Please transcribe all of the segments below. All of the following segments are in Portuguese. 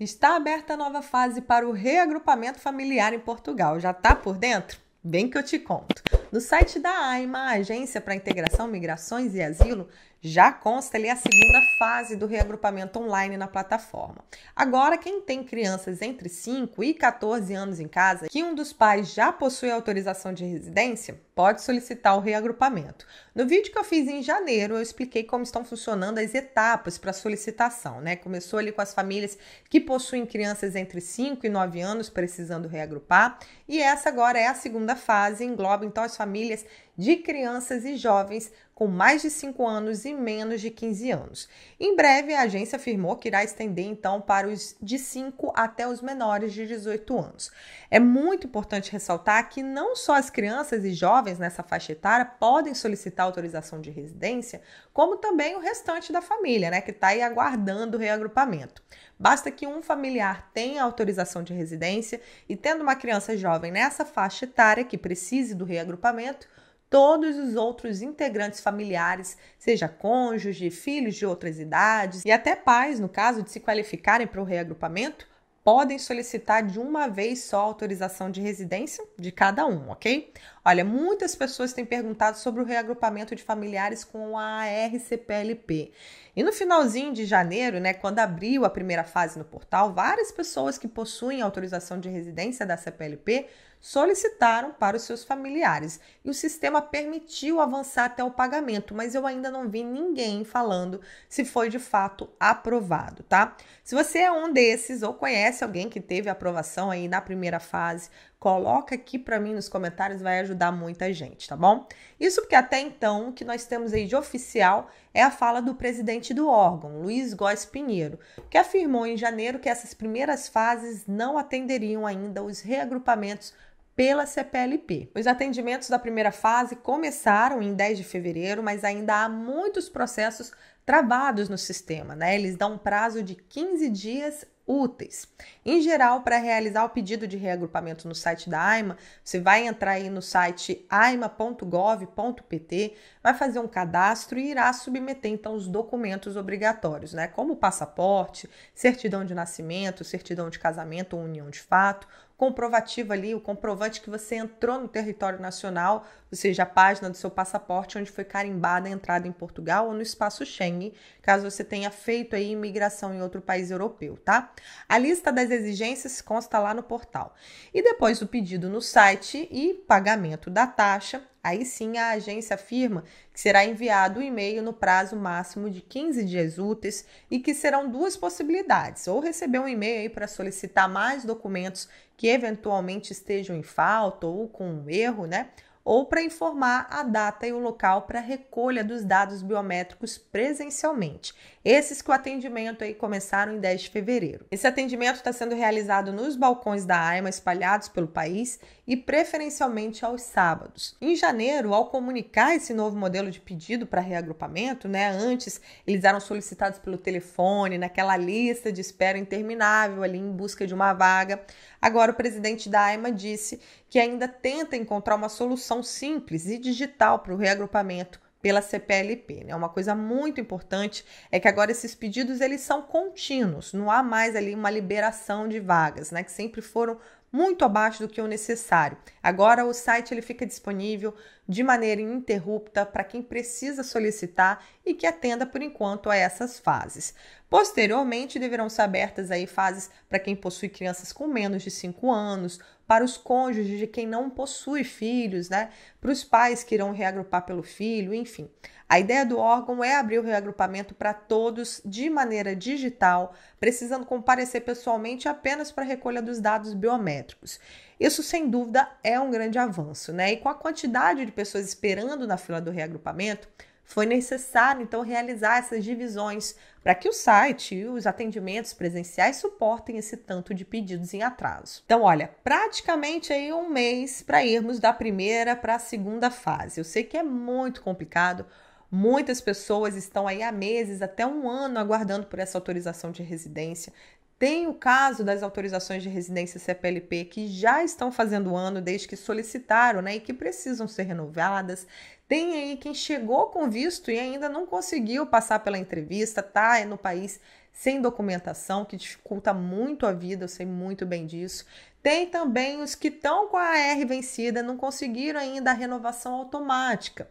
Está aberta a nova fase para o reagrupamento familiar em Portugal. Já está por dentro? Bem que eu te conto. No site da AIMA, Agência para Integração, Migrações e Asilo, já consta ali a segunda fase do reagrupamento online na plataforma. Agora, quem tem crianças entre 5 e 14 anos em casa, que um dos pais já possui autorização de residência, pode solicitar o reagrupamento. No vídeo que eu fiz em janeiro, eu expliquei como estão funcionando as etapas para solicitação, né? Começou ali com as famílias que possuem crianças entre 5 e 9 anos precisando reagrupar, e essa agora é a segunda fase, engloba então as famílias de crianças e jovens com mais de 5 anos e menos de 15 anos. Em breve, a agência afirmou que irá estender então para os de 5 até os menores de 18 anos. É muito importante ressaltar que não só as crianças e jovens nessa faixa etária podem solicitar autorização de residência, como também o restante da família, né, que está aí aguardando o reagrupamento. Basta que um familiar tenha autorização de residência e tendo uma criança jovem nessa faixa etária que precise do reagrupamento, todos os outros integrantes familiares, seja cônjuge, filhos de outras idades e até pais, no caso de se qualificarem para o reagrupamento, podem solicitar de uma vez só a autorização de residência de cada um, ok? Olha, muitas pessoas têm perguntado sobre o reagrupamento de familiares com a RCPLP. E no finalzinho de janeiro, né, quando abriu a primeira fase no portal, várias pessoas que possuem autorização de residência da CPLP solicitaram para os seus familiares. E o sistema permitiu avançar até o pagamento, mas eu ainda não vi ninguém falando se foi de fato aprovado, tá? Se você é um desses ou conhece alguém que teve aprovação aí na primeira fase, Coloca aqui para mim nos comentários, vai ajudar muita gente, tá bom? Isso porque até então o que nós temos aí de oficial é a fala do presidente do órgão, Luiz Góes Pinheiro, que afirmou em janeiro que essas primeiras fases não atenderiam ainda os reagrupamentos pela CPLP. Os atendimentos da primeira fase começaram em 10 de fevereiro, mas ainda há muitos processos travados no sistema, né? Eles dão um prazo de 15 dias úteis. Em geral, para realizar o pedido de reagrupamento no site da AIMA, você vai entrar aí no site aima.gov.pt, vai fazer um cadastro e irá submeter então os documentos obrigatórios, né? Como passaporte, certidão de nascimento, certidão de casamento ou união de fato, comprovativo ali, o comprovante que você entrou no território nacional, ou seja, a página do seu passaporte onde foi carimbada a entrada em Portugal ou no espaço Schengen, caso você tenha feito aí imigração em outro país europeu, tá? A lista das exigências consta lá no portal. E depois do pedido no site e pagamento da taxa, aí sim a agência afirma que será enviado o um e-mail no prazo máximo de 15 dias úteis e que serão duas possibilidades: ou receber um e-mail para solicitar mais documentos que eventualmente estejam em falta ou com um erro, né? ou para informar a data e o local para recolha dos dados biométricos presencialmente. Esses que o atendimento aí começaram em 10 de fevereiro. Esse atendimento está sendo realizado nos balcões da AIMA espalhados pelo país e preferencialmente aos sábados. Em janeiro, ao comunicar esse novo modelo de pedido para reagrupamento, né, antes eles eram solicitados pelo telefone, naquela lista de espera interminável ali em busca de uma vaga. Agora o presidente da AIMA disse que ainda tenta encontrar uma solução solução simples e digital para o reagrupamento pela CPLP. Né? Uma coisa muito importante é que agora esses pedidos eles são contínuos, não há mais ali uma liberação de vagas, né? que sempre foram muito abaixo do que o necessário. Agora o site ele fica disponível de maneira ininterrupta para quem precisa solicitar e que atenda por enquanto a essas fases. Posteriormente deverão ser abertas aí fases para quem possui crianças com menos de 5 anos, para os cônjuges de quem não possui filhos, né? Para os pais que irão reagrupar pelo filho, enfim. A ideia do órgão é abrir o reagrupamento para todos de maneira digital, precisando comparecer pessoalmente apenas para a recolha dos dados biométricos. Isso, sem dúvida, é um grande avanço, né? E com a quantidade de pessoas esperando na fila do reagrupamento, foi necessário, então, realizar essas divisões para que o site e os atendimentos presenciais suportem esse tanto de pedidos em atraso. Então, olha, praticamente aí um mês para irmos da primeira para a segunda fase. Eu sei que é muito complicado, Muitas pessoas estão aí há meses, até um ano, aguardando por essa autorização de residência, tem o caso das autorizações de residência CPLP que já estão fazendo ano desde que solicitaram, né, e que precisam ser renovadas. Tem aí quem chegou com visto e ainda não conseguiu passar pela entrevista, tá no país sem documentação, que dificulta muito a vida, eu sei muito bem disso. Tem também os que estão com a AR vencida, não conseguiram ainda a renovação automática.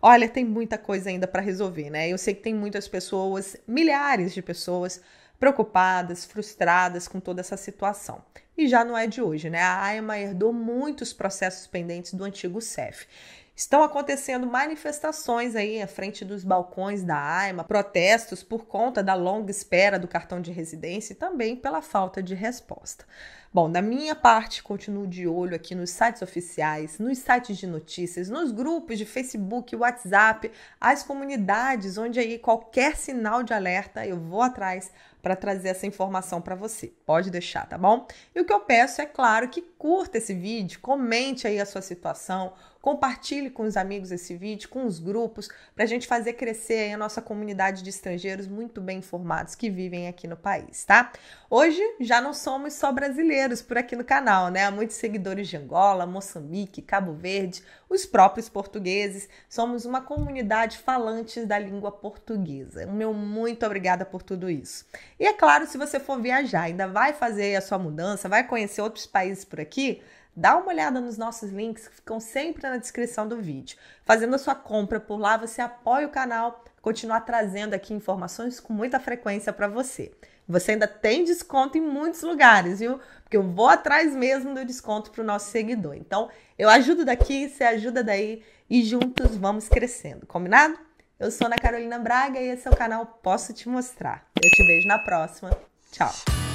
Olha, tem muita coisa ainda para resolver, né? Eu sei que tem muitas pessoas, milhares de pessoas preocupadas, frustradas com toda essa situação. E já não é de hoje, né? A AEMA herdou muitos processos pendentes do antigo CEF. Estão acontecendo manifestações aí à frente dos balcões da AIMA, protestos por conta da longa espera do cartão de residência e também pela falta de resposta. Bom, da minha parte, continuo de olho aqui nos sites oficiais, nos sites de notícias, nos grupos de Facebook, WhatsApp, as comunidades onde aí qualquer sinal de alerta eu vou atrás para trazer essa informação para você. Pode deixar, tá bom? E o que eu peço é claro que curta esse vídeo, comente aí a sua situação, compartilhe com os amigos esse vídeo, com os grupos, para a gente fazer crescer a nossa comunidade de estrangeiros muito bem informados que vivem aqui no país, tá? Hoje já não somos só brasileiros por aqui no canal, né? Há muitos seguidores de Angola, Moçambique, Cabo Verde, os próprios portugueses. Somos uma comunidade falantes da língua portuguesa. O meu muito obrigada por tudo isso. E é claro, se você for viajar, ainda vai fazer a sua mudança, vai conhecer outros países por aqui, dá uma olhada nos nossos links que ficam sempre na descrição do vídeo. Fazendo a sua compra por lá, você apoia o canal, continuar trazendo aqui informações com muita frequência para você. Você ainda tem desconto em muitos lugares, viu? Porque eu vou atrás mesmo do desconto para o nosso seguidor. Então, eu ajudo daqui, você ajuda daí e juntos vamos crescendo, combinado? Eu sou Ana Carolina Braga e esse é o canal Posso Te Mostrar. Eu te vejo na próxima. Tchau!